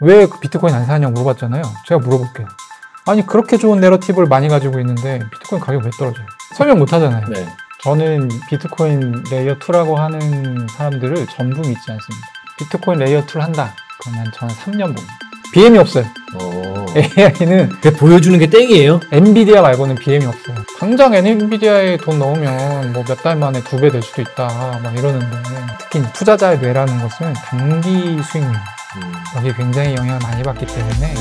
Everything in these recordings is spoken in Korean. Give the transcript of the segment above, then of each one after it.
왜 그 비트코인 안 사냐고 물어봤잖아요. 제가 물어볼게요. 아니 그렇게 좋은 내러티브를 많이 가지고 있는데 비트코인 가격 왜 떨어져요? 설명 못 하잖아요. 네. 저는 비트코인 레이어 2라고 하는 사람들을 전부 믿지 않습니다. 비트코인 레이어 2를 한다. 그러면 저는 3년 봅니다. BM이 없어요. 오. AI는 보여주는 게 땡이에요. 엔비디아 말고는 BM이 없어요. 당장 엔비디아에 돈 넣으면 뭐 몇 달 만에 두 배 될 수도 있다 막 이러는데 특히 투자자의 뇌라는 것은 단기 수익률 여기 굉장히 영향을 많이 받기 때문에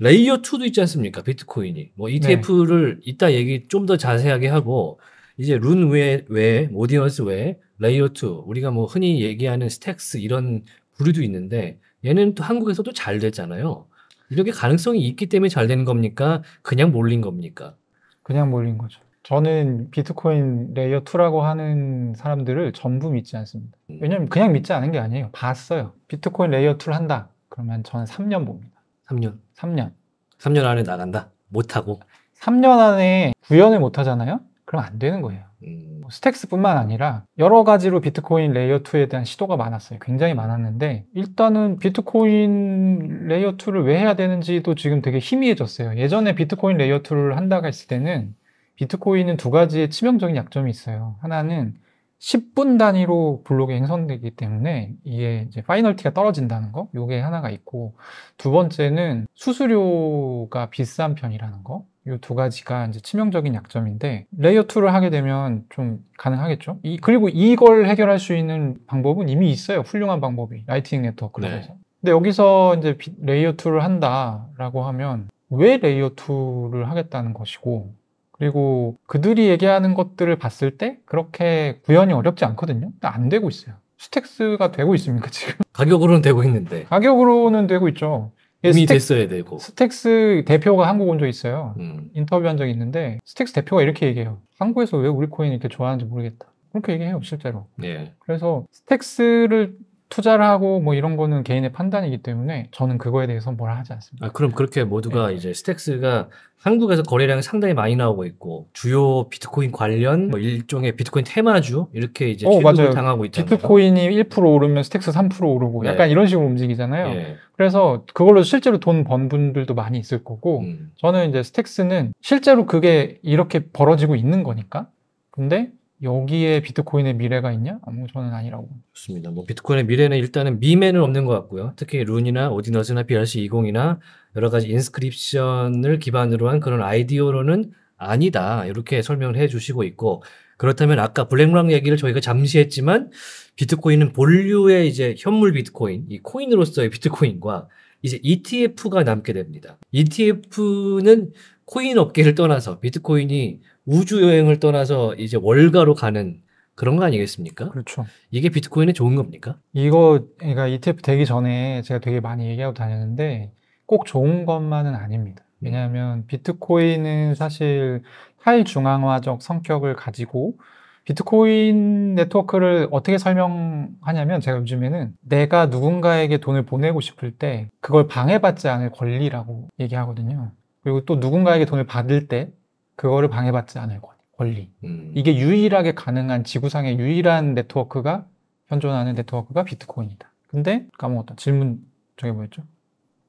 레이어 2도 있지 않습니까? 비트코인이. 뭐 ETF를 네. 이따 얘기 좀 더 자세하게 하고 이제 룬 외에, 외에 모디너스 외에 레이어 2 우리가 뭐 흔히 얘기하는 스택스 이런 부류도 있는데 얘는 또 한국에서도 잘 됐잖아요. 이렇게 가능성이 있기 때문에 잘 되는 겁니까? 그냥 몰린 겁니까? 그냥 몰린 거죠. 저는 비트코인 레이어 2라고 하는 사람들을 전부 믿지 않습니다. 왜냐면 그냥 믿지 않은 게 아니에요. 봤어요. 비트코인 레이어 2를 한다. 그러면 저는 3년 봅니다. 3년? 3년. 3년 안에 나간다? 못하고? 3년 안에 구현을 못하잖아요? 그럼 안 되는 거예요. 음... 뭐 스택스뿐만 아니라 여러 가지로 비트코인 레이어 2에 대한 시도가 많았어요. 굉장히 많았는데 일단은 비트코인 레이어 2를 왜 해야 되는지도 지금 되게 희미해졌어요. 예전에 비트코인 레이어 2를 한다고 했을 때는 비트코인은 두 가지의 치명적인 약점이 있어요. 하나는 10분 단위로 블록이 행성되기 때문에 이게 이제 파이널티가 떨어진다는 거, 요게 하나가 있고 두 번째는 수수료가 비싼 편이라는 거. 요 두 가지가 이제 치명적인 약점인데 레이어 2를 하게 되면 좀 가능하겠죠. 이, 그리고 이걸 해결할 수 있는 방법은 이미 있어요. 훌륭한 방법이 라이팅 네트워크에서. 네. 근데 여기서 이제 레이어 2를 한다라고 하면 왜 레이어 2를 하겠다는 것이고 그리고 그들이 얘기하는 것들을 봤을 때 그렇게 구현이 어렵지 않거든요. 안 되고 있어요. 스택스가 되고 있습니까 지금? 가격으로는 되고 있는데. 가격으로는 되고 있죠. 이미 스택, 됐어야 되고. 스택스 대표가 한국 온 적 있어요. 음. 인터뷰한 적 있는데 스택스 대표가 이렇게 얘기해요. 한국에서 왜 우리 코인 이렇게 좋아하는지 모르겠다. 그렇게 얘기해요 실제로. 예. 그래서 스택스를 투자를 하고 뭐 이런 거는 개인의 판단이기 때문에 저는 그거에 대해서 뭐라 하지 않습니다. 아, 그럼 그렇게 모두가 네. 이제 스택스가 한국에서 거래량이 상당히 많이 나오고 있고 주요 비트코인 관련 뭐 일종의 비트코인 테마주 이렇게 이제 어, 맞아요. 당하고 있잖 비트코인이 1% 오르면 스택스 3% 오르고 네. 약간 이런 식으로 움직이잖아요. 네. 그래서 그걸로 실제로 돈 번 분들도 많이 있을 거고 음. 저는 이제 스택스는 실제로 그게 이렇게 벌어지고 있는 거니까 근데 여기에 비트코인의 미래가 있냐? 아무 저는 아니라고. 좋습니다. 뭐 비트코인의 미래는 일단은 미매는 없는 것 같고요. 특히 룬이나 오디너스나 BRC20이나 여러 가지 인스크립션을 기반으로 한 그런 아이디어로는 아니다. 이렇게 설명을 해 주시고 있고 그렇다면 아까 블랙락 얘기를 저희가 잠시 했지만 비트코인은 본류의 이제 현물 비트코인, 이 코인으로서의 비트코인과 이제 ETF가 남게 됩니다. ETF는 코인 업계를 떠나서 비트코인이 우주 여행을 떠나서 이제 월가로 가는 그런 거 아니겠습니까? 그렇죠. 이게 비트코인에 좋은 겁니까? 이거 그러니까 ETF 되기 전에 제가 되게 많이 얘기하고 다녔는데 꼭 좋은 것만은 아닙니다. 음. 왜냐하면 비트코인은 사실 탈중앙화적 성격을 가지고 비트코인 네트워크를 어떻게 설명하냐면 제가 요즘에는 내가 누군가에게 돈을 보내고 싶을 때 그걸 방해받지 않을 권리라고 얘기하거든요. 그리고 또 누군가에게 돈을 받을 때 그거를 방해받지 않을 권리. 음. 이게 유일하게 가능한 지구상의 유일한 네트워크가 현존하는 네트워크가 비트코인이다. 근데 까먹었다. 질문 저게 뭐였죠?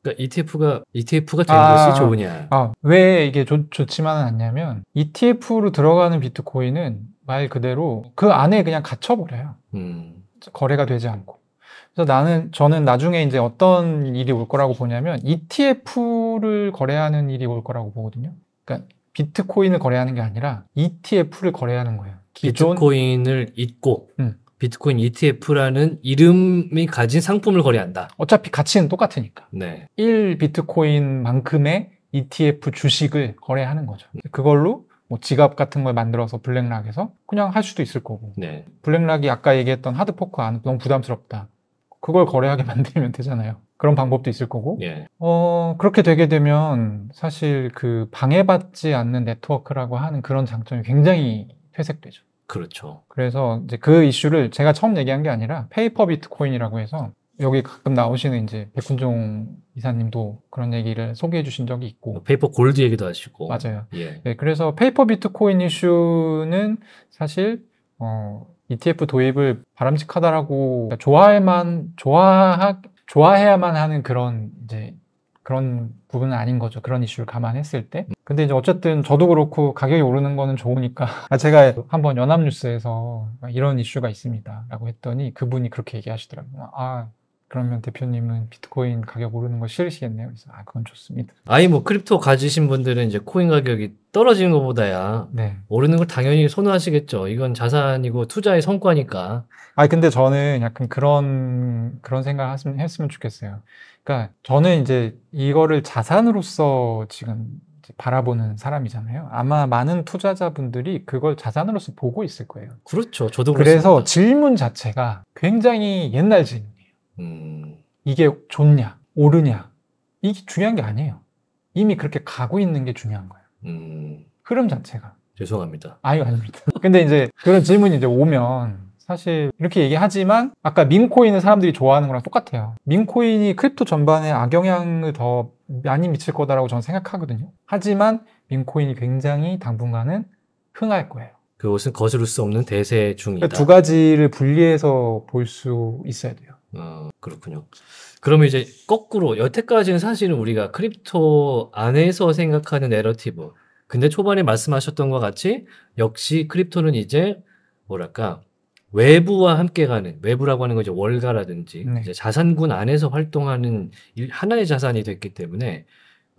그러니까 ETF가 ETF가 된 아, 것이 좋으냐? 아, 왜 이게 좋, 좋지만은 않냐면 ETF로 들어가는 비트코인은 말 그대로 그 안에 그냥 갇혀버려요. 음. 거래가 되지 않고. 그래서 나는 저는 나중에 이제 어떤 일이 올 거라고 보냐면 ETF를 거래하는 일이 올 거라고 보거든요. 그러니까 비트코인을 거래하는 게 아니라 ETF를 거래하는 거예요. 기존... 코인을 잊고 음. 비트코인 ETF라는 이름이 가진 상품을 거래한다. 어차피 가치는 똑같으니까. 네. 1 비트코인만큼의 ETF 주식을 거래하는 거죠. 그걸로 뭐 지갑 같은 걸 만들어서 블랙락에서 그냥 할 수도 있을 거고. 네. 블랙락이 아까 얘기했던 하드포크 안 너무 부담스럽다. 그걸 거래하게 만들면 되잖아요. 그런 방법도 있을 거고 예. 어 그렇게 되게 되면 사실 그 방해받지 않는 네트워크라고 하는 그런 장점이 굉장히 퇴색되죠. 그렇죠. 그래서 이제 그 이슈를 제가 처음 얘기한 게 아니라 페이퍼 비트코인이라고 해서 여기 가끔 나오시는 이제 백훈종 이사님도 그런 얘기를 소개해 주신 적이 있고 뭐 페이퍼 골드 얘기도 하시고 맞아요. 예. 네, 그래서 페이퍼 비트코인 이슈는 사실 어 ETF 도입을 바람직하다라고 그러니까 좋아할만 좋아하 좋아해야만 하는 그런 이제 그런 부분은 아닌 거죠. 그런 이슈를 감안했을 때. 근데 이제 어쨌든 저도 그렇고 가격이 오르는 거는 좋으니까 아, 제가 한번 연합뉴스에서 이런 이슈가 있습니다라고 했더니 그분이 그렇게 얘기하시더라고요. 아 그러면 대표님은 비트코인 가격 오르는 거 싫으시겠네요. 그래서 아 그건 좋습니다. 아니 뭐 크립토 가지신 분들은 이제 코인 가격이 떨어지는 것보다야 네. 오르는 걸 당연히 선호하시겠죠. 이건 자산이고 투자의 성과니까. 아 근데 저는 약간 그런 그런 생각을 하시면, 했으면 좋겠어요. 그러니까 저는 이제 이거를 자산으로서 지금 바라보는 사람이잖아요. 아마 많은 투자자분들이 그걸 자산으로서 보고 있을 거예요. 그렇죠. 저도 그래서 렇습니다 질문 자체가 굉장히 옛날 질문. 이게 좋냐, 옳으냐 이게 중요한 게 아니에요. 이미 그렇게 가고 있는 게 중요한 거예요. 음. 흐름 자체가. 죄송합니다. 아유 아닙니다. 근데 이제 그런 질문이 이제 오면 사실 이렇게 얘기하지만 아까 민코인을 사람들이 좋아하는 거랑 똑같아요. 민코인이 크립토 전반에 악영향을 더 많이 미칠 거다라고 저는 생각하거든요. 하지만 민코인이 굉장히 당분간은 흥할 거예요. 그것은 거스를 수 없는 대세 중이다. 그러니까 두 가지를 분리해서 볼 수 있어야 돼요. 어, 그렇군요. 그러면 이제 거꾸로 여태까지는 사실은 우리가 크립토 안에서 생각하는 내러티브. 근데 초반에 말씀하셨던 것 같이 역시 크립토는 이제 뭐랄까 외부와 함께 가는 외부라고 하는 거죠 월가라든지 네. 이제 자산군 안에서 활동하는 일, 하나의 자산이 됐기 때문에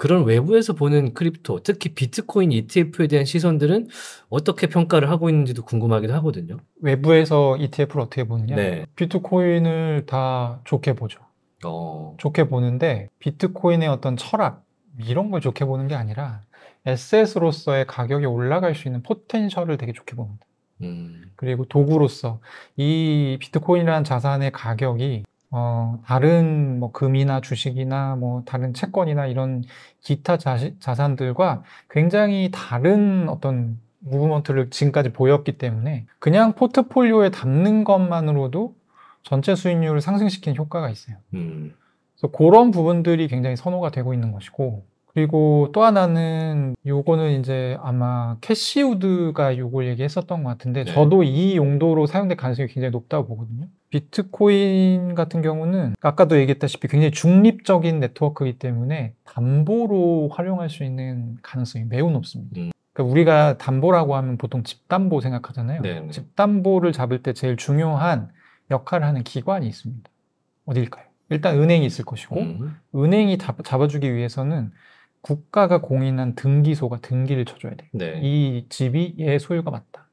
그런 외부에서 보는 크립토, 특히 비트코인 ETF에 대한 시선들은 어떻게 평가를 하고 있는지도 궁금하기도 하거든요. 외부에서 ETF를 어떻게 보느냐? 네. 비트코인을 다 좋게 보죠. 어. 좋게 보는데 비트코인의 어떤 철학 이런 걸 좋게 보는 게 아니라 에셋으로서의 가격이 올라갈 수 있는 포텐셜을 되게 좋게 봅니다. 음. 그리고 도구로서 이 비트코인이라는 자산의 가격이 어, 다른 뭐 금이나 주식이나 뭐 다른 채권이나 이런 기타 자시, 자산들과 굉장히 다른 어떤 무브먼트를 지금까지 보였기 때문에 그냥 포트폴리오에 담는 것만으로도 전체 수익률을 상승시키는 효과가 있어요. 음. 그래서 그런 부분들이 굉장히 선호가 되고 있는 것이고 그리고 또 하나는 요거는 이제 아마 캐시우드가 요걸 얘기했었던 것 같은데 네. 저도 이 용도로 사용될 가능성이 굉장히 높다고 보거든요. 비트코인 같은 경우는 아까도 얘기했다시피 굉장히 중립적인 네트워크이기 때문에 담보로 활용할 수 있는 가능성이 매우 높습니다. 음. 그러니까 우리가 담보라고 하면 보통 집담보 생각하잖아요. 네, 네. 집담보를 잡을 때 제일 중요한 역할을 하는 기관이 있습니다. 어디일까요? 일단 은행이 있을 것이고 음. 은행이 잡아주기 위해서는 국가가 공인한 등기소가 등기를 쳐줘야 돼. 네. 이 집이 얘 소유가 맞다.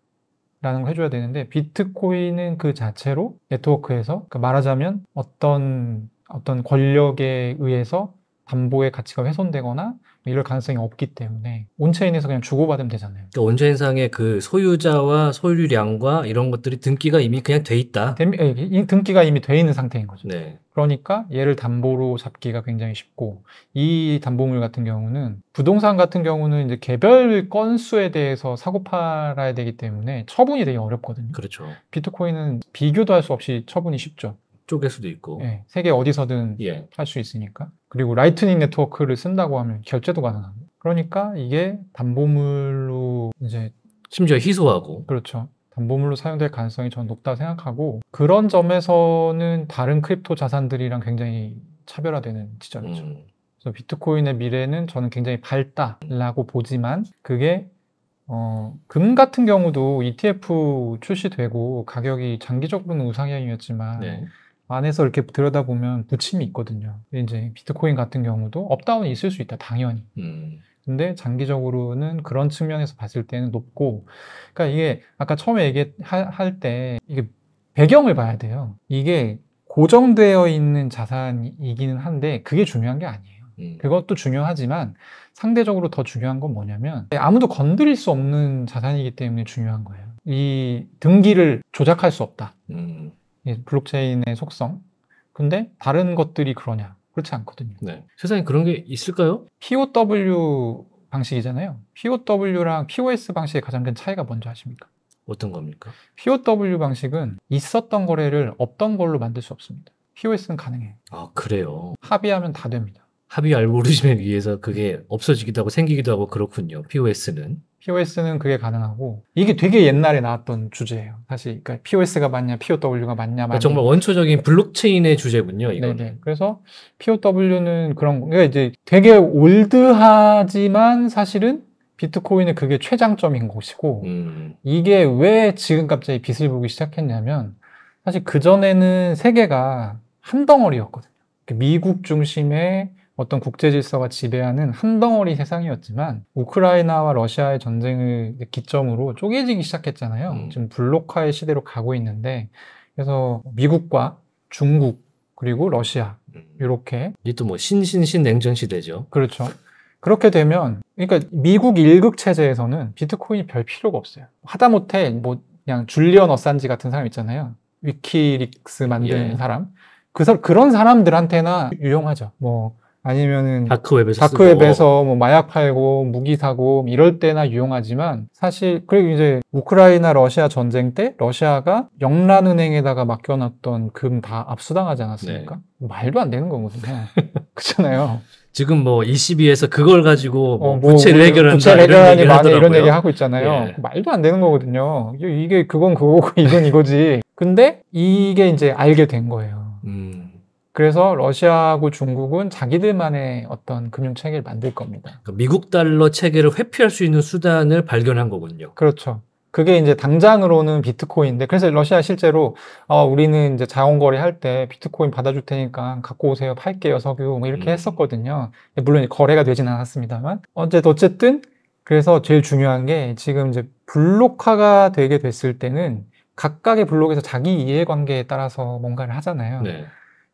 라는 걸 해줘야 되는데 비트코인은 그 자체로 네트워크에서 그러니까 말하자면 어떤 어떤 권력에 의해서 담보의 가치가 훼손되거나 이럴 가능성이 없기 때문에 온체인에서 그냥 주고받으면 되잖아요. 그 온체인상의 그 소유자와 소유량과 이런 것들이 등기가 이미 그냥 돼 있다. 예, 등기가 이미 돼 있는 상태인 거죠. 네. 그러니까 얘를 담보로 잡기가 굉장히 쉽고 이 담보물 같은 경우는 부동산 같은 경우는 이제 개별 건수에 대해서 사고 팔아야 되기 때문에 처분이 되게 어렵거든요. 그렇죠. 비트코인은 비교도 할 수 없이 처분이 쉽죠. 쪼갤 수도 있고 네, 세계 어디서든 예. 할수 있으니까 그리고 라이트닝 네트워크를 쓴다고 하면 결제도 가능합니다. 그러니까 이게 담보물로 이제 심지어 희소하고 그렇죠. 담보물로 사용될 가능성이 저는 높다 생각하고 그런 점에서는 다른 크립토 자산들이랑 굉장히 차별화되는 지점이죠. 음. 그래서 비트코인의 미래는 저는 굉장히 밝다라고 보지만 그게 어, 금 같은 경우도 ETF 출시되고 가격이 장기적으로는 우상향이었지만 네. 안에서 이렇게 들여다보면 부침이 있거든요. 이제 비트코인 같은 경우도 업다운이 있을 수 있다, 당연히. 음. 근데 장기적으로는 그런 측면에서 봤을 때는 높고, 그러니까 이게 아까 처음에 얘기할 때 이게 배경을 봐야 돼요. 이게 고정되어 있는 자산이기는 한데 그게 중요한 게 아니에요. 음. 그것도 중요하지만 상대적으로 더 중요한 건 뭐냐면 아무도 건드릴 수 없는 자산이기 때문에 중요한 거예요. 이 등기를 조작할 수 없다. 음. 예, 블록체인의 속성. 근데 다른 것들이 그러냐? 그렇지 않거든요. 네. 세상에 그런 게 있을까요? POW 방식이잖아요. POW랑 POS 방식의 가장 큰 차이가 뭔지 아십니까? 어떤 겁니까? POW 방식은 있었던 거래를 없던 걸로 만들 수 없습니다. POS는 가능해. 아, 그래요? 합의하면 다 됩니다. 합의 알고리즘에 의해서 그게 없어지기도 하고 생기기도 하고 그렇군요. POS는. POS는 그게 가능하고 이게 되게 옛날에 나왔던 주제예요. 사실 그러니까 POS가 맞냐, POW가 맞냐, 그러니까 정말 원초적인 블록체인의 주제군요. 이거네 그래서 POW는 그런 그러니까 이제 되게 올드하지만 사실은 비트코인의 그게 최장점인 것이고 음. 이게 왜 지금 갑자기 빛을 보기 시작했냐면 사실 그 전에는 세계가 한 덩어리였거든요. 그러니까 미국 중심의 어떤 국제 질서가 지배하는 한 덩어리 세상이었지만 우크라이나와 러시아의 전쟁을 기점으로 쪼개지기 시작했잖아요. 음. 지금 블록화의 시대로 가고 있는데 그래서 미국과 중국 그리고 러시아 이렇게 음. 이또 뭐 신신신 냉전 시대죠. 그렇죠. 그렇게 되면 그러니까 미국 일극 체제에서는 비트코인이 별 필요가 없어요. 하다못해 뭐 그냥 줄리언 어산지 같은 사람 있잖아요. 위키릭스 만든 예. 사람. 그 사, 그런 사람들한테나 유용하죠. 뭐 아니면은 다크웹에서, 다크웹에서 뭐 마약 팔고 무기 사고 뭐 이럴 때나 유용하지만 사실 그리고 이제 우크라이나 러시아 전쟁 때 러시아가 영란은행에다가 맡겨놨던 금 다 압수당하지 않았습니까? 네. 뭐 말도 안 되는 거거든요. 그렇잖아요. 지금 뭐 ECB에서 그걸 가지고 뭐 어, 뭐 부채를 뭐 해결한다 부채 해결하니 많이 이런 얘기 하고 있잖아요. 예. 말도 안 되는 거거든요. 이게 그건 그거고 이건 이거지. 근데 이게 이제 알게 된 거예요. 음. 그래서 러시아하고 중국은 자기들만의 어떤 금융 체계를 만들 겁니다. 그러니까 미국 달러 체계를 회피할 수 있는 수단을 발견한 거군요. 그렇죠. 그게 이제 당장으로는 비트코인인데 그래서 러시아 실제로 어, 우리는 이제 자원거래 할때 비트코인 받아줄 테니까 갖고 오세요 팔게요 석유 뭐 이렇게 음. 했었거든요. 물론 거래가 되진 않았습니다만 언제 어쨌든 그래서 제일 중요한 게 지금 이제 블록화가 되게 됐을 때는 각각의 블록에서 자기 이해관계에 따라서 뭔가를 하잖아요. 네.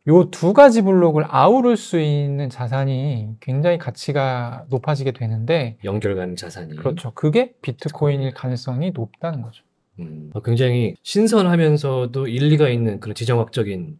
요두 가지 블록을 아우를 수 있는 자산이 굉장히 가치가 높아지게 되는데 연결가는 자산이 그렇죠. 그게 비트코인일 가능성이 높다는 거죠. 음, 어, 굉장히 신선하면서도 일리가 있는 그런 지정학적인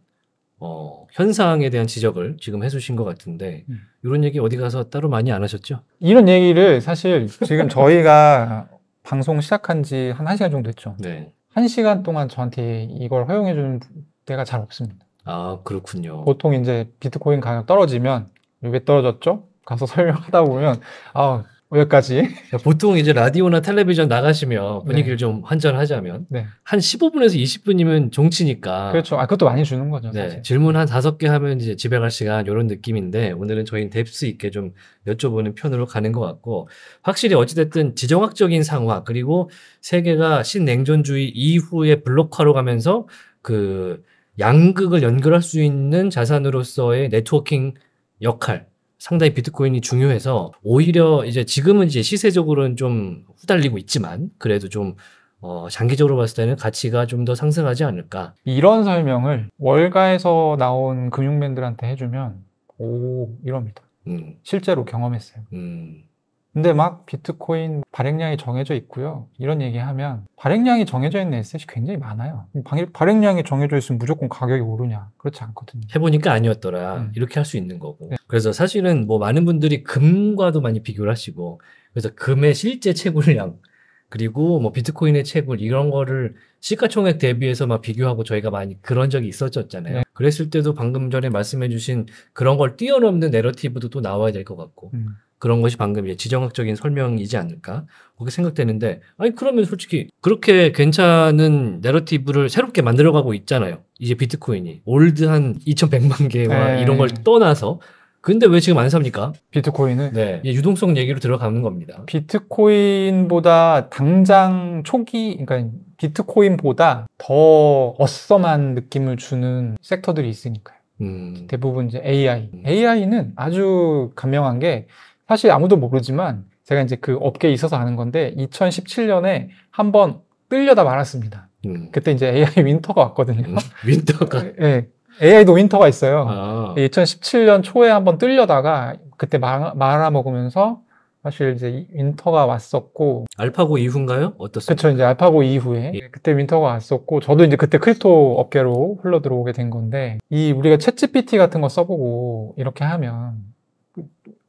어, 현상에 대한 지적을 지금 해주신 것 같은데 음. 이런 얘기 어디 가서 따로 많이 안 하셨죠? 이런 얘기를 사실 지금 저희가 방송 시작한 지한 1시간 정도 됐죠. 네. 1시간 동안 저한테 이걸 허용해 주는 데가잘 없습니다. 아, 그렇군요. 보통 이제 비트코인 가격 떨어지면 왜 떨어졌죠? 가서 설명하다 보면 아, 여기까지. 보통 이제 라디오나 텔레비전 나가시면 분위기를 네. 좀환전하자면 네. 한 15분에서 20분이면 종치니까. 그렇죠. 아, 그것도 많이 주는 거죠. 네. 사실. 질문 한 다섯 개 하면 이제 집에 갈 시간 이런 느낌인데 오늘은 저희는 뎁스 있게 좀 여쭤보는 편으로 가는 것 같고 확실히 어찌됐든 지정학적인 상황 그리고 세계가 신냉전주의 이후의 블록화로 가면서 그 양극을 연결할 수 있는 자산으로서의 네트워킹 역할 상당히 비트코인이 중요해서 오히려 이제 지금은 이제 시세적으로는 좀 후달리고 있지만 그래도 좀 어, 장기적으로 봤을 때는 가치가 좀 더 상승하지 않을까. 이런 설명을 월가에서 나온 금융맨들한테 해주면 오 이럽니다. 음. 실제로 경험했어요. 음. 근데 막 비트코인 발행량이 정해져 있고요. 이런 얘기하면 발행량이 정해져 있는 에셋이 굉장히 많아요. 발행량이 정해져 있으면 무조건 가격이 오르냐? 그렇지 않거든요. 해보니까 아니었더라. 음. 이렇게 할 수 있는 거고. 네. 그래서 사실은 뭐 많은 분들이 금과도 많이 비교를 하시고 그래서 금의 실제 채굴량 그리고 뭐 비트코인의 채굴 이런 거를 시가총액 대비해서 막 비교하고 저희가 많이 그런 적이 있었잖아요. 네. 그랬을 때도 방금 전에 말씀해주신 그런 걸 뛰어넘는 내러티브도 또 나와야 될 것 같고. 음. 그런 것이 방금 지정학적인 설명이지 않을까 그렇게 생각되는데 아니 그러면 솔직히 그렇게 괜찮은 내러티브를 새롭게 만들어가고 있잖아요 이제 비트코인이 올드한 2,100만 개와 에이. 네. 이런 걸 떠나서 근데 왜 지금 안 삽니까? 비트코인은 네. 예, 유동성 얘기로 들어가는 겁니다. 비트코인보다 당장 초기, 그러니까 비트코인보다 더 어썸한 느낌을 주는 섹터들이 있으니까요. 음. 대부분 이제 AI. 음. AI는 아주 감명한 게 사실 아무도 모르지만 제가 이제 그 업계에 있어서 아는 건데 2017년에 한번 뜰려다 말았습니다. 음. 그때 이제 AI 윈터가 왔거든요. 음, 윈터가? 네. 예. AI도 윈터가 있어요. 아. 2017년 예, 초에 한번 뜰려다가 그때 말, 말아먹으면서 사실 이제 윈터가 왔었고 알파고 이후인가요? 어떻습니까? 그렇죠. 이제 알파고 이후에 예. 그때 윈터가 왔었고 저도 이제 그때 크립토 업계로 흘러 들어오게 된 건데 이 우리가 챗GPT 같은 거 써보고 이렇게 하면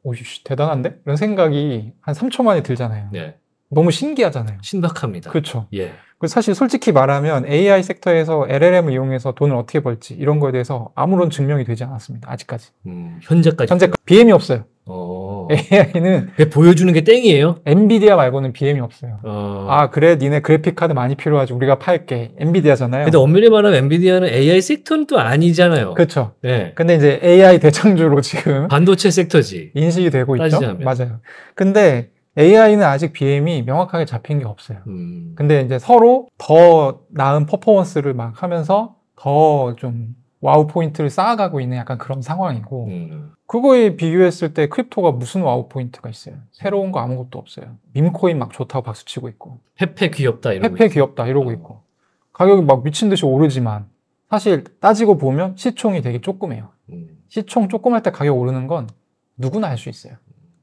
오씨 대단한데? 이런 생각이 한 3초 만에 들잖아요. 네. 너무 신기하잖아요. 신박합니다. 그렇죠. 예. 그 사실 솔직히 말하면 AI 섹터에서 LLM을 이용해서 돈을 어떻게 벌지 이런 거에 대해서 아무런 증명이 되지 않았습니다. 아직까지. 음, 현재까지. 현재 BM이 없어요. 어... AI는 보여주는 게 땡이에요. 엔비디아 말고는 BM이 없어요. 어. 아 그래 니네 그래픽 카드 많이 필요하지 우리가 팔게 엔비디아잖아요. 근데 엄밀히 말하면 엔비디아는 AI 섹터는 또 아니잖아요. 그렇죠. 네. 근데 이제 AI 대창주로 지금 반도체 섹터지 인식이 되고 따지자면. 있죠. 맞아요. 근데 AI는 아직 BM이 명확하게 잡힌 게 없어요. 음. 근데 이제 서로 더 나은 퍼포먼스를 막 하면서 더좀 와우 포인트를 쌓아가고 있는 약간 그런 상황이고 음. 그거에 비교했을 때 크립토가 무슨 와우 포인트가 있어요? 새로운 거 아무것도 없어요. 밈코인 막 좋다고 박수치고 있고 페페 귀엽다 이러고 페페 귀엽다 이러고 어. 있고 가격이 막 미친 듯이 오르지만 사실 따지고 보면 시총이 되게 조그매요. 음. 시총 조그할 때 가격 오르는 건 누구나 알 수 있어요.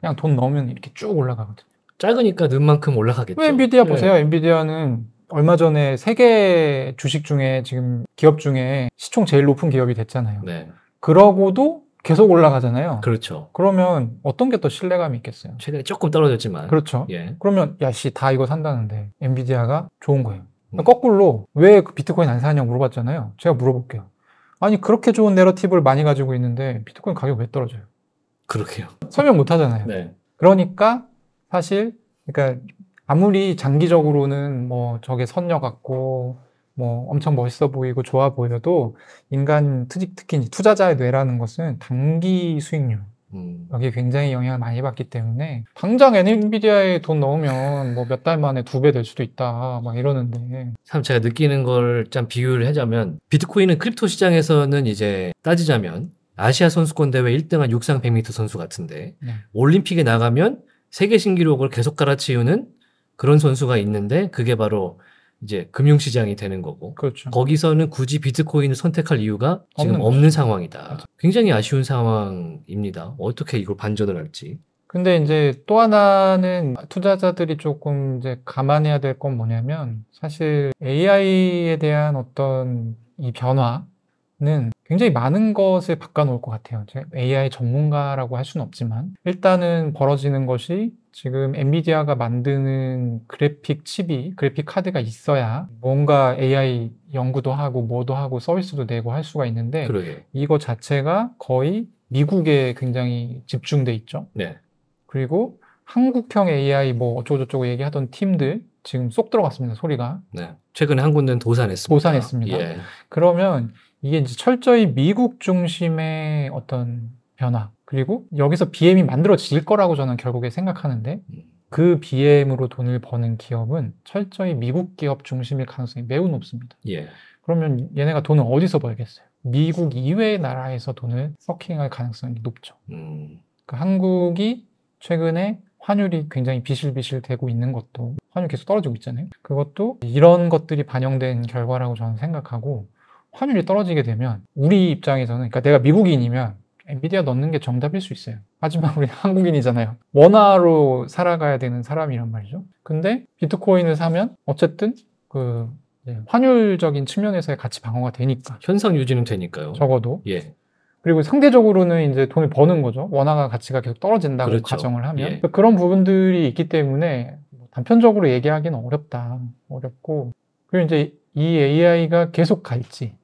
그냥 돈 넣으면 이렇게 쭉 올라가거든요. 짧으니까 넣은 만큼 올라가겠죠. 엔비디아 네. 보세요. 엔비디아는 얼마 전에 세계 주식 중에 지금 기업 중에 시총 제일 높은 기업이 됐잖아요. 네. 그러고도 계속 올라가잖아요. 그렇죠. 그러면 어떤 게 더 신뢰감이 있겠어요? 최근에 조금 떨어졌지만. 그렇죠. 예. 그러면 야 씨 다 이거 산다는데 엔비디아가 좋은 거예요. 음. 거꾸로 왜 비트코인 안 사냐고 물어봤잖아요. 제가 물어볼게요. 아니 그렇게 좋은 내러티브를 많이 가지고 있는데 비트코인 가격 왜 떨어져요? 그렇게요 설명 못 하잖아요. 네. 그러니까 사실 그러니까 아무리 장기적으로는 뭐 저게 선녀 같고 뭐 엄청 멋있어 보이고 좋아 보여도 인간 특히 투자자의 뇌라는 것은 단기 수익률 음. 여기에 굉장히 영향을 많이 받기 때문에 당장 엔비디아에 돈 넣으면 뭐 몇 달 만에 두 배 될 수도 있다 막 이러는데 참 제가 느끼는 걸 좀 비교를 하자면 비트코인은 크립토 시장에서는 이제 따지자면 아시아 선수권 대회 1등한 육상 100m 선수 같은데 네. 올림픽에 나가면 세계 신기록을 계속 갈아치우는 그런 선수가 있는데 그게 바로 이제 금융시장이 되는 거고 그렇죠. 거기서는 굳이 비트코인을 선택할 이유가 지금 없는, 없는 상황이다. 맞아. 굉장히 아쉬운 상황입니다. 어떻게 이걸 반전을 할지. 근데 이제 또 하나는 투자자들이 조금 이제 감안해야 될 건 뭐냐면 사실 AI에 대한 어떤 이 변화 는 굉장히 많은 것을 바꿔놓을 것 같아요. AI 전문가라고 할 수는 없지만 일단은 벌어지는 것이 지금 엔비디아가 만드는 그래픽 칩이 그래픽 카드가 있어야 뭔가 AI 연구도 하고 뭐도 하고 서비스도 내고 할 수가 있는데 그러게 이거 자체가 거의 미국에 굉장히 집중돼 있죠. 네. 그리고 한국형 AI 뭐 어쩌고저쩌고 얘기하던 팀들 지금 쏙 들어갔습니다 소리가. 네. 최근에 한 군데는 도산했습니다. 도산했습니다. 예. 그러면 이게 이제 철저히 미국 중심의 어떤 변화 그리고 여기서 BM이 만들어질 거라고 저는 결국에 생각하는데 그 BM으로 돈을 버는 기업은 철저히 미국 기업 중심일 가능성이 매우 높습니다. 예. 그러면 얘네가 돈을 어디서 벌겠어요? 미국 이외의 나라에서 돈을 서킹할 가능성이 높죠. 음. 그러니까 한국이 최근에 환율이 굉장히 비실비실 되고 있는 것도 환율 계속 떨어지고 있잖아요. 그것도 이런 것들이 반영된 결과라고 저는 생각하고 환율이 떨어지게 되면 우리 입장에서는 그러니까 내가 미국인이면 엔비디아 넣는 게 정답일 수 있어요. 하지만 우리 한국인이잖아요. 원화로 살아가야 되는 사람이란 말이죠. 근데 비트코인을 사면 어쨌든 그 환율적인 측면에서의 가치 방어가 되니까 현상 유지는 되니까요. 적어도 예. 그리고 상대적으로는 이제 돈을 버는 거죠. 원화가 가치가 계속 떨어진다고 그렇죠. 가정을 하면 예. 그러니까 그런 부분들이 있기 때문에 뭐 단편적으로 얘기하기는 어렵다, 어렵고 그리고 이제 이 AI가 계속 갈지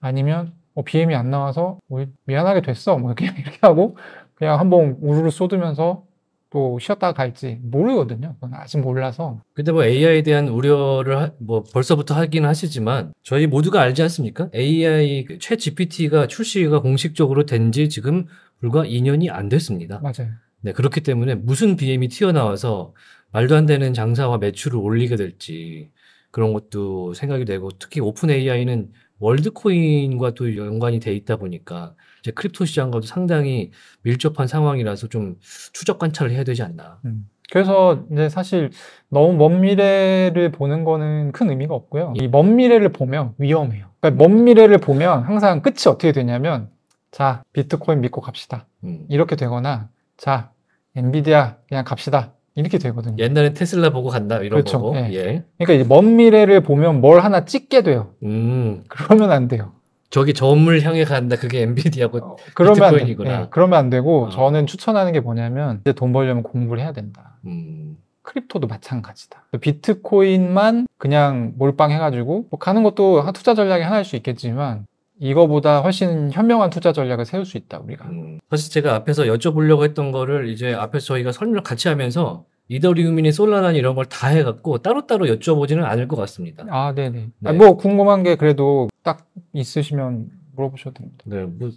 아니면 어, 뭐 BM이 안 나와서 뭐 미안하게 됐어 뭐 그냥 이렇게 하고 그냥 한번 우르르 쏟으면서 또 쉬었다 갈지 모르거든요. 그건 아직 몰라서. 근데 뭐 AI에 대한 우려를 하, 뭐 벌써부터 하긴 하시지만 저희 모두가 알지 않습니까? AI 최 GPT가 출시가 공식적으로 된 지 지금 불과 2년이 안 됐습니다. 맞아요. 네, 그렇기 때문에 무슨 BM이 튀어나와서 말도 안 되는 장사와 매출을 올리게 될지 그런 것도 생각이 되고 특히 오픈 AI는 월드코인과 도 연관이 돼 있다 보니까 이제 크립토 시장과도 상당히 밀접한 상황이라서 좀 추적 관찰을 해야 되지 않나. 음. 그래서 이제 사실 너무 먼 미래를 보는 거는 큰 의미가 없고요. 예. 이먼 미래를 보면 위험해요. 그러니까 먼 미래를 보면 항상 끝이 어떻게 되냐면 자 비트코인 믿고 갑시다 음. 이렇게 되거나 자 엔비디아 그냥 갑시다 이렇게 되거든요. 옛날엔 테슬라 보고 간다 이런 그렇죠. 거고. 예. 예. 그러니까 이제 먼 미래를 보면 뭘 하나 찍게 돼요. 음. 그러면 안 돼요. 저기 점을 향해 간다. 그게 엔비디아고 어, 그러면 안 돼. 예, 그러면 안 되고 어. 저는 추천하는 게 뭐냐면 이제 돈 벌려면 공부를 해야 된다. 음. 크립토도 마찬가지다. 비트코인만 그냥 몰빵 해가지고 뭐 가는 것도 투자 전략이 하나일 수 있겠지만 이거보다 훨씬 현명한 투자 전략을 세울 수 있다 우리가. 음. 사실 제가 앞에서 여쭤보려고 했던 거를 이제 앞에서 저희가 설명 같이 하면서 이더리움이니 솔라나 이런 걸 다 해갖고 따로따로 여쭤보지는 않을 것 같습니다. 아, 네네. 네. 아, 뭐 궁금한 게 그래도 딱 있으시면 물어보셔도 됩니다. 네, 뭐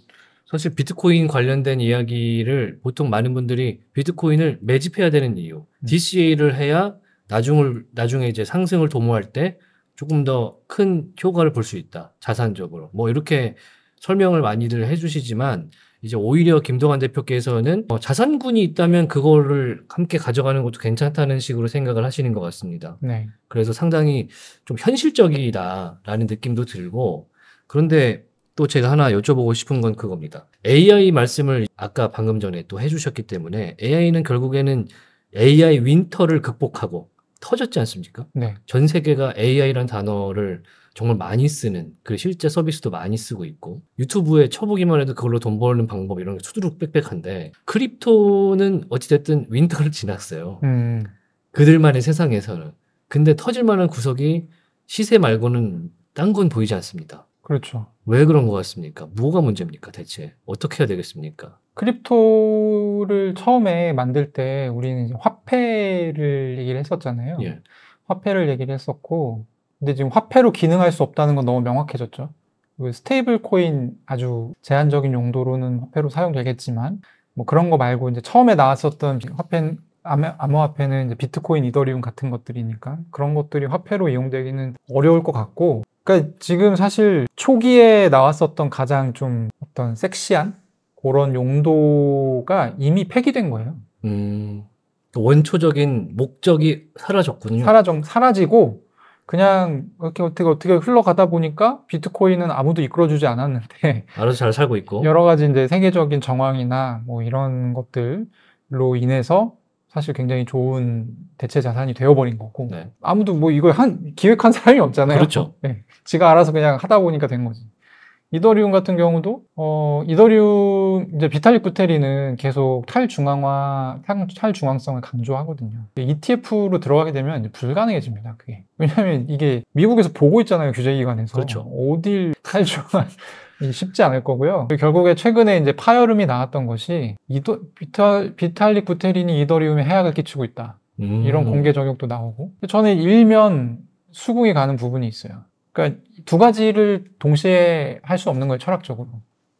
사실 비트코인 관련된 이야기를 보통 많은 분들이 비트코인을 매집해야 되는 이유, 음. DCA를 해야 나중을 나중에 이제 상승을 도모할 때 조금 더 큰 효과를 볼 수 있다. 자산적으로. 뭐 이렇게 설명을 많이들 해주시지만 이제 오히려 김동완 대표께서는 어, 자산군이 있다면 그거를 함께 가져가는 것도 괜찮다는 식으로 생각을 하시는 것 같습니다. 네. 그래서 상당히 좀 현실적이다라는 느낌도 들고 그런데 또 제가 하나 여쭤보고 싶은 건 그겁니다. AI 말씀을 아까 방금 전에 또 해주셨기 때문에 AI는 결국에는 AI 윈터를 극복하고 터졌지 않습니까? 네. 전 세계가 AI란 단어를 정말 많이 쓰는 그 실제 서비스도 많이 쓰고 있고 유튜브에 쳐보기만 해도 그걸로 돈 버는 방법 이런 게 수두룩 빽빽한데 크립토는 어찌됐든 윈터를 지났어요. 음. 그들만의 세상에서는 근데 터질 만한 구석이 시세 말고는 딴 건 보이지 않습니다. 그렇죠. 왜 그런 것 같습니까? 뭐가 문제입니까, 대체? 어떻게 해야 되겠습니까? 크립토를 처음에 만들 때 우리는 화폐를 얘기를 했었잖아요. 예. 화폐를 얘기를 했었고, 근데 지금 화폐로 기능할 수 없다는 건 너무 명확해졌죠. 그 스테이블 코인 아주 제한적인 용도로는 화폐로 사용되겠지만, 뭐 그런 거 말고 이제 처음에 나왔었던 화폐 암호화폐는 이제 비트코인, 이더리움 같은 것들이니까 그런 것들이 화폐로 이용되기는 어려울 것 같고 그러니까 지금 사실 초기에 나왔었던 가장 좀 어떤 섹시한 그런 용도가 이미 폐기된 거예요. 음, 그 원초적인 목적이 사라졌군요. 사라져, 사라지고 그냥 이렇게 어떻게 어떻게 흘러가다 보니까 비트코인은 아무도 이끌어주지 않았는데 알아서 잘 살고 있고 여러 가지 이제 세계적인 정황이나 뭐 이런 것들로 인해서 사실 굉장히 좋은 대체 자산이 되어버린 거고 네. 아무도 뭐 이걸 한 기획한 사람이 없잖아요. 그렇죠. 네. 지가 알아서 그냥 하다 보니까 된 거지. 이더리움 같은 경우도 어 이더리움 이제 비탈릭 부테리는 계속 탈중앙화 탈중앙성을 강조하거든요. ETF로 들어가게 되면 불가능해집니다. 그게 왜냐하면 이게 미국에서 보고 있잖아요 규제기관에서 그렇죠. 어딜 탈중앙 쉽지 않을 거고요. 결국에 최근에 이제 파열음이 나왔던 것이 이도, 비타 비탈릭 부테린이 이더리움에 해악을 끼치고 있다. 음. 이런 공개 적용도 나오고. 저는 일면 수긍이 가는 부분이 있어요. 그러니까 두 가지를 동시에 할 수 없는 거예요, 철학적으로.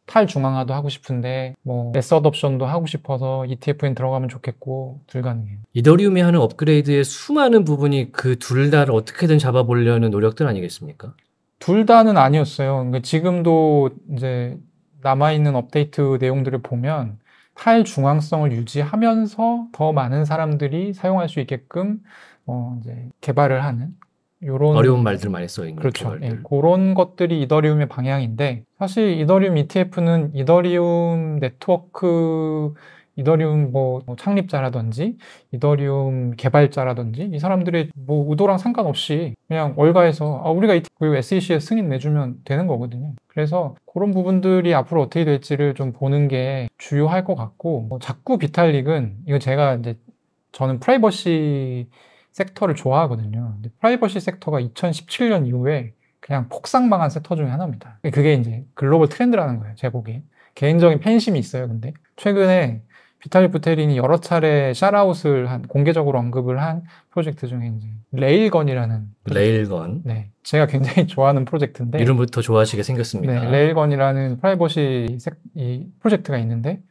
탈중앙화도 하고 싶은데 뭐 메서드옵션도 하고 싶어서 ETF엔 들어가면 좋겠고 불가능해요. 이더리움이 하는 업그레이드의 수많은 부분이 그 둘 다를 어떻게든 잡아보려는 노력들 아니겠습니까? 둘 다는 아니었어요. 그러니까 지금도 이제 남아있는 업데이트 내용들을 보면 타일 중앙성을 유지하면서 더 많은 사람들이 사용할 수 있게끔 어 이제 개발을 하는 요런 어려운 말들 많이 써 있는 그렇죠. 예, 그런 것들이 이더리움의 방향인데 사실 이더리움 ETF는 이더리움 네트워크 이더리움 뭐 창립자라든지 이더리움 개발자라든지 이 사람들의 뭐 의도랑 상관없이 그냥 월가에서 아, 우리가 이 그 SEC에 승인 내주면 되는 거거든요. 그래서 그런 부분들이 앞으로 어떻게 될지를 좀 보는 게 주요할 것 같고 뭐 자꾸 비탈릭은 이거 제가 이제 저는 프라이버시 섹터를 좋아하거든요. 프라이버시 섹터가 2017년 이후에 그냥 폭삭망한 섹터 중에 하나입니다. 그게 이제 글로벌 트렌드라는 거예요. 제 보기엔. 개인적인 팬심이 있어요, 근데. 최근에 비탈리 부테린이 여러 차례 샤라웃을 한 공개적으로 언급을 한 프로젝트 중에 이제 레일건이라는 레일건 네 제가 굉장히 좋아하는 프로젝트인데 이름부터 좋아하시게 생겼습니다. 네, 레일건이라는 프라이버시 색, 이 프로젝트가 있는데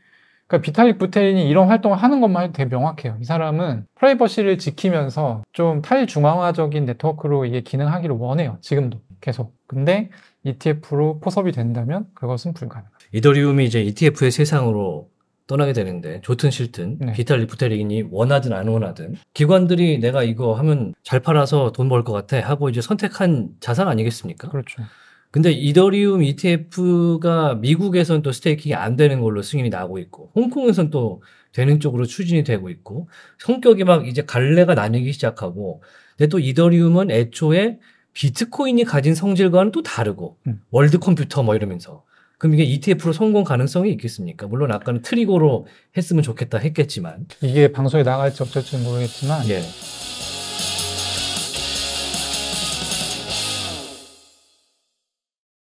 그러니까 비탈릭 부테린이 이런 활동을 하는 것만 해도 되게 명확해요. 이 사람은 프라이버시를 지키면서 좀 탈중앙화적인 네트워크로 이게 기능하기를 원해요. 지금도 계속. 근데 ETF로 포섭이 된다면 그것은 불가능합니다. 이더리움이 이제 ETF의 세상으로 떠나게 되는데 좋든 싫든 네. 비탈 리프테리긴이 원하든 안 원하든 기관들이 내가 이거 하면 잘 팔아서 돈 벌 것 같아 하고 이제 선택한 자산 아니겠습니까? 그렇죠. 근데 이더리움 ETF가 미국에선 또 스테이킹이 안 되는 걸로 승인이 나고 있고 홍콩에선 또 되는 쪽으로 추진이 되고 있고 성격이 막 이제 갈래가 나뉘기 시작하고 근데 또 이더리움은 애초에 비트코인이 가진 성질과는 또 다르고 음. 월드 컴퓨터 뭐 이러면서 그럼 이게 ETF로 성공 가능성이 있겠습니까? 물론 아까는 트리거로 했으면 좋겠다 했겠지만 이게 방송에 나갈지 없을지는 모르겠지만 예.